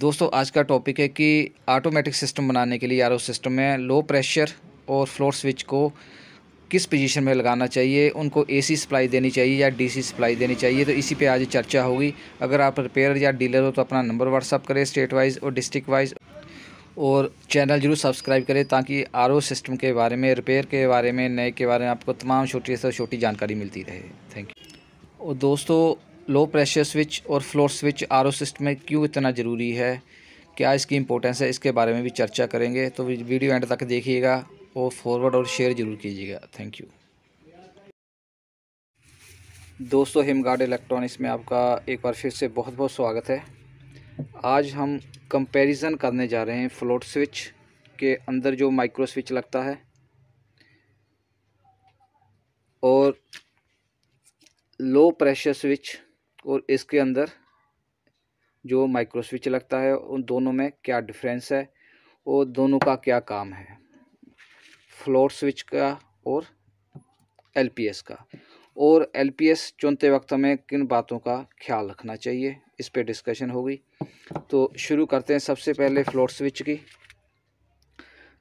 दोस्तों आज का टॉपिक है कि ऑटोमेटिक सिस्टम बनाने के लिए आर सिस्टम में लो प्रेशर और फ्लोर स्विच को किस पोजीशन में लगाना चाहिए उनको एसी सप्लाई देनी चाहिए या डीसी सप्लाई देनी चाहिए तो इसी पे आज चर्चा होगी अगर आप रिपेयर या डीलर हो तो अपना नंबर व्हाट्सअप करें स्टेट वाइज और डिस्ट्रिक्ट वाइज और चैनल जरूर सब्सक्राइब करें ताकि आर सिस्टम के बारे में रिपेयर के बारे में नए के बारे में आपको तमाम छोटी से छोटी जानकारी मिलती रहे थैंक यू और दोस्तों लो प्रेशर स्विच और फ्लोर स्विच आर सिस्टम में क्यों इतना ज़रूरी है क्या इसकी इंपॉर्टेंस है इसके बारे में भी चर्चा करेंगे तो वीडियो एंड तक देखिएगा और फॉरवर्ड और शेयर ज़रूर कीजिएगा थैंक यू दोस्तों हिमगार्ड इलेक्ट्रॉनिक्स में आपका एक बार फिर से बहुत बहुत स्वागत है आज हम कंपैरिजन करने जा रहे हैं फ्लोट स्विच के अंदर जो माइक्रो स्विच लगता है और लो प्रेशर स्विच और इसके अंदर जो माइक्रो स्विच लगता है उन दोनों में क्या डिफरेंस है और दोनों का क्या काम है फ्लोर स्विच का और एलपीएस का और एलपीएस चुनते वक्त हमें किन बातों का ख्याल रखना चाहिए इस पर डिस्कशन होगी तो शुरू करते हैं सबसे पहले फ्लोर स्विच की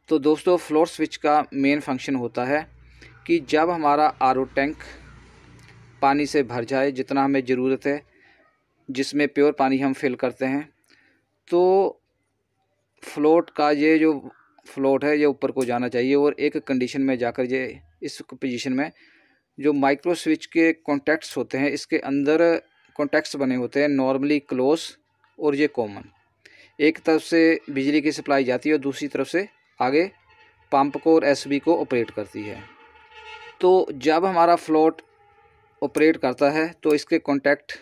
तो दोस्तों फ्लोर स्विच का मेन फंक्शन होता है कि जब हमारा आर टैंक पानी से भर जाए जितना हमें ज़रूरत है जिसमें प्योर पानी हम फिल करते हैं तो फ्लोट का ये जो फ्लोट है ये ऊपर को जाना चाहिए और एक कंडीशन में जाकर ये इस पोजीशन में जो माइक्रो स्विच के कॉन्टैक्ट्स होते हैं इसके अंदर कॉन्टैक्ट्स बने होते हैं नॉर्मली क्लोज और ये कॉमन एक तरफ से बिजली की सप्लाई जाती है और दूसरी तरफ से आगे पंप को और एसबी को ऑपरेट करती है तो जब हमारा फ्लोट ऑपरेट करता है तो इसके कॉन्टैक्ट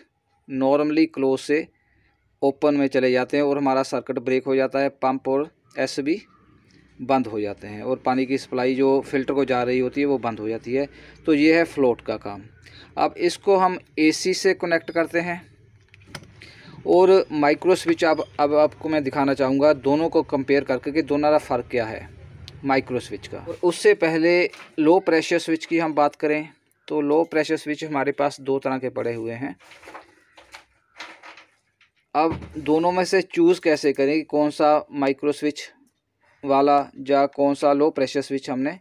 नॉर्मली क्लोज से ओपन में चले जाते हैं और हमारा सर्किट ब्रेक हो जाता है पंप और एस बी बंद हो जाते हैं और पानी की सप्लाई जो फ़िल्टर को जा रही होती है वो बंद हो जाती है तो ये है फ्लोट का काम अब इसको हम एसी से कनेक्ट करते हैं और माइक्रो स्विच अब अब आपको मैं दिखाना चाहूँगा दोनों को कंपेयर करके कि दोनों का फ़र्क क्या है माइक्रो स्विच का और उससे पहले लो प्रेशर स्विच की हम बात करें तो लो प्रेशर स्विच हमारे पास दो तरह के पड़े हुए हैं अब दोनों में से चूज़ कैसे करें कि कौन सा माइक्रो स्विच वाला या कौन सा लो प्रेशर स्विच हमने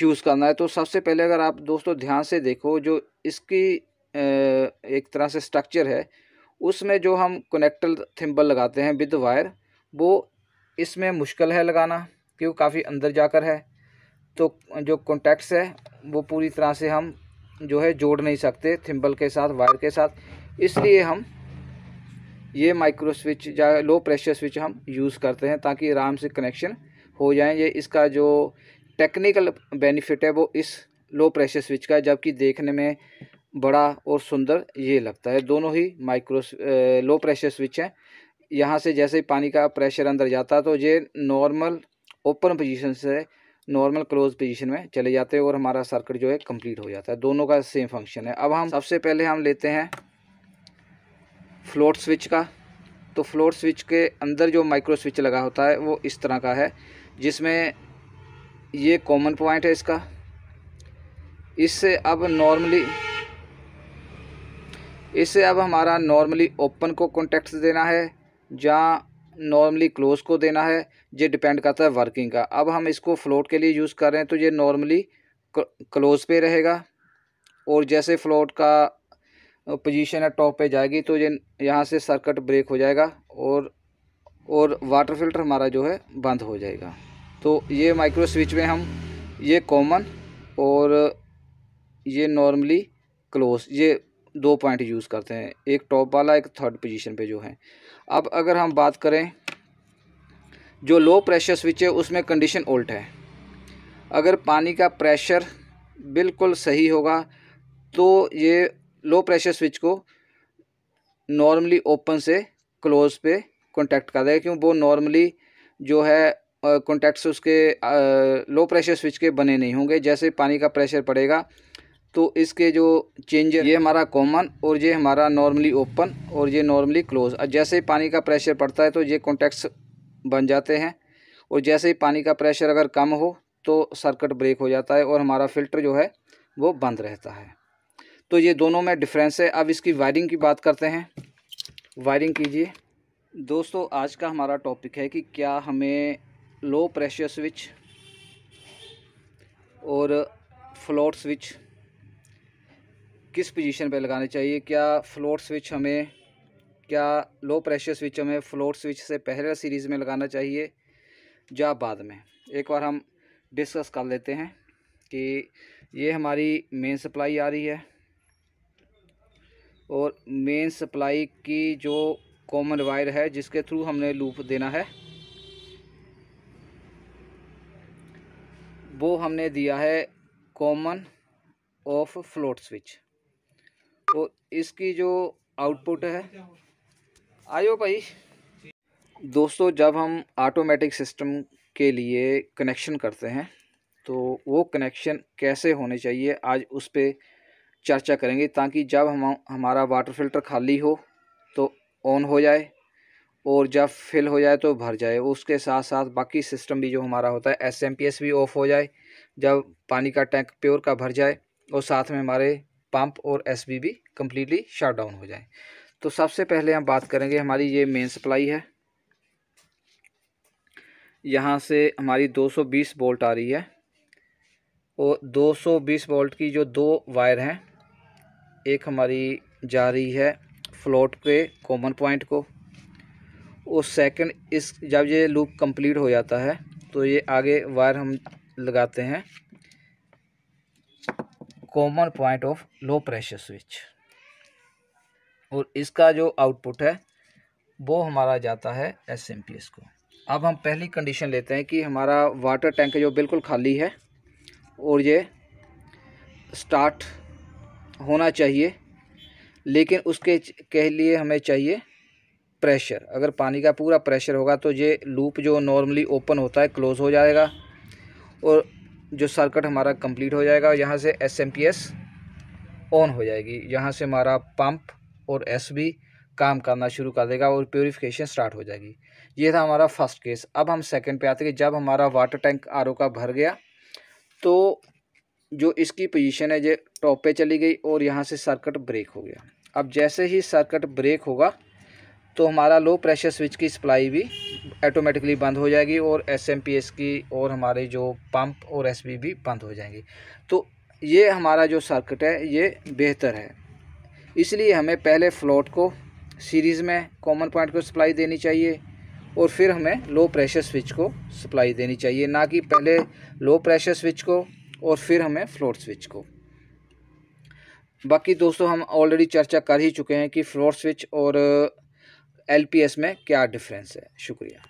चूज़ करना है तो सबसे पहले अगर आप दोस्तों ध्यान से देखो जो इसकी एक तरह से स्ट्रक्चर है उसमें जो हम कनेक्टर थिम्बल लगाते हैं विद वायर वो इसमें मुश्किल है लगाना क्योंकि काफ़ी अंदर जाकर है तो जो कॉन्टैक्ट्स है वो पूरी तरह से हम जो है जोड़ नहीं सकते थिम्बल के साथ वायर के साथ इसलिए हम ये माइक्रो स्विच या लो प्रेशर स्विच हम यूज़ करते हैं ताकि आराम से कनेक्शन हो जाए ये इसका जो टेक्निकल बेनिफिट है वो इस लो प्रेशर स्विच का है जबकि देखने में बड़ा और सुंदर ये लगता है दोनों ही माइक्रो लो प्रेशर स्विच हैं यहाँ से जैसे ही पानी का प्रेशर अंदर जाता है तो ये नॉर्मल ओपन पोजीशन से नॉर्मल क्लोज पोजीशन में चले जाते हैं और हमारा सर्किट जो है कंप्लीट हो जाता है दोनों का सेम फंक्शन है अब हम सबसे पहले हम लेते हैं फ्लोट स्विच का तो फ्लोट स्विच के अंदर जो माइक्रो स्विच लगा होता है वो इस तरह का है जिसमें ये कॉमन पॉइंट है इसका इससे अब नॉर्मली इससे अब हमारा नॉर्मली ओपन को कॉन्टेक्ट देना है जहाँ नॉर्मली क्लोज को देना है ये डिपेंड करता है वर्किंग का अब हम इसको फ्लोट के लिए यूज़ कर रहे हैं तो ये नॉर्मली क्लोज पे रहेगा और जैसे फ्लोट का पोजीशन है टॉप पे जाएगी तो ये यहाँ से सर्किट ब्रेक हो जाएगा और और वाटर फिल्टर हमारा जो है बंद हो जाएगा तो ये माइक्रो स्विच में हम ये कॉमन और ये नॉर्मली क्लोज ये दो पॉइंट यूज़ करते हैं एक टॉप वाला एक थर्ड पोजीशन पे जो है अब अगर हम बात करें जो लो प्रेशर स्विच है उसमें कंडीशन उल्ट है अगर पानी का प्रेशर बिल्कुल सही होगा तो ये लो प्रेशर स्विच को नॉर्मली ओपन से क्लोज पे कॉन्टैक्ट कर देगा क्यों वो नॉर्मली जो है कॉन्टैक्ट्स उसके लो प्रेशर स्विच के बने नहीं होंगे जैसे पानी का प्रेशर पड़ेगा तो इसके जो चेंजर ये हमारा कॉमन और ये हमारा नॉर्मली ओपन और ये नॉर्मली क्लोज जैसे ही पानी का प्रेशर पड़ता है तो ये कॉन्टैक्ट्स बन जाते हैं और जैसे ही पानी का प्रेशर अगर कम हो तो सर्किट ब्रेक हो जाता है और हमारा फ़िल्टर जो है वो बंद रहता है तो ये दोनों में डिफरेंस है अब इसकी वायरिंग की बात करते हैं वायरिंग कीजिए दोस्तों आज का हमारा टॉपिक है कि क्या हमें लो प्रेशर स्विच और फ्लोट स्विच किस पोजीशन पे लगाने चाहिए क्या फ्लोट स्विच हमें क्या लो प्रेशर स्विच हमें फ्लोट स्विच से पहले सीरीज़ में लगाना चाहिए या बाद में एक बार हम डिस्कस कर लेते हैं कि ये हमारी मेन सप्लाई आ रही है और मेन सप्लाई की जो कॉमन वायर है जिसके थ्रू हमने लूप देना है वो हमने दिया है कॉमन ऑफ फ्लोट स्विच तो इसकी जो आउटपुट है आयो भाई दोस्तों जब हम ऑटोमेटिक सिस्टम के लिए कनेक्शन करते हैं तो वो कनेक्शन कैसे होने चाहिए आज उस पर चर्चा करेंगे ताकि जब हम हमारा वाटर फिल्टर खाली हो तो ऑन हो जाए और जब फिल हो जाए तो भर जाए उसके साथ साथ बाकी सिस्टम भी जो हमारा होता है एस एम पी एस भी ऑफ हो जाए जब पानी का टैंक प्योर का भर जाए और साथ में हमारे पंप और S B B completely shut down हो जाए तो सबसे पहले हम बात करेंगे हमारी ये मेन सप्लाई है यहाँ से हमारी 220 वोल्ट आ रही है और 220 वोल्ट की जो दो वायर हैं एक हमारी जा रही है फ्लोट पे कॉमन पॉइंट को और सेकंड इस जब ये लूप कंप्लीट हो जाता है तो ये आगे वायर हम लगाते हैं common point of low pressure switch और इसका जो आउटपुट है वो हमारा जाता है एस एम पी एस को अब हम पहली कंडीशन लेते हैं कि हमारा वाटर टैंक जो बिल्कुल खाली है और ये स्टार्ट होना चाहिए लेकिन उसके के लिए हमें चाहिए प्रेशर अगर पानी का पूरा प्रेशर होगा तो ये लूप जो नॉर्मली ओपन होता है क्लोज़ हो जाएगा और जो सर्किट हमारा कंप्लीट हो जाएगा यहाँ से S M P S on हो जाएगी यहाँ से हमारा पंप और एस बी काम करना शुरू कर देगा और प्योरीफिकेशन स्टार्ट हो जाएगी ये था हमारा फर्स्ट केस अब हम सेकंड पे आते हैं जब हमारा वाटर टैंक आर का भर गया तो जो इसकी पोजीशन है ये टॉप पे चली गई और यहाँ से सर्किट ब्रेक हो गया अब जैसे ही सर्किट ब्रेक होगा तो हमारा लो प्रेशर स्विच की सप्लाई भी ऑटोमेटिकली बंद हो जाएगी और एस की और हमारे जो पंप और एस भी बंद हो जाएंगे तो ये हमारा जो सर्किट है ये बेहतर है इसलिए हमें पहले फ्लोट को सीरीज़ में कॉमन पॉइंट को सप्लाई देनी चाहिए और फिर हमें लो प्रेशर स्विच को सप्लाई देनी चाहिए ना कि पहले लो प्रेशर स्विच को और फिर हमें फ्लोट स्विच को बाकी दोस्तों हम ऑलरेडी चर्चा कर ही चुके हैं कि फ्लोट स्विच और एल में क्या डिफरेंस है शुक्रिया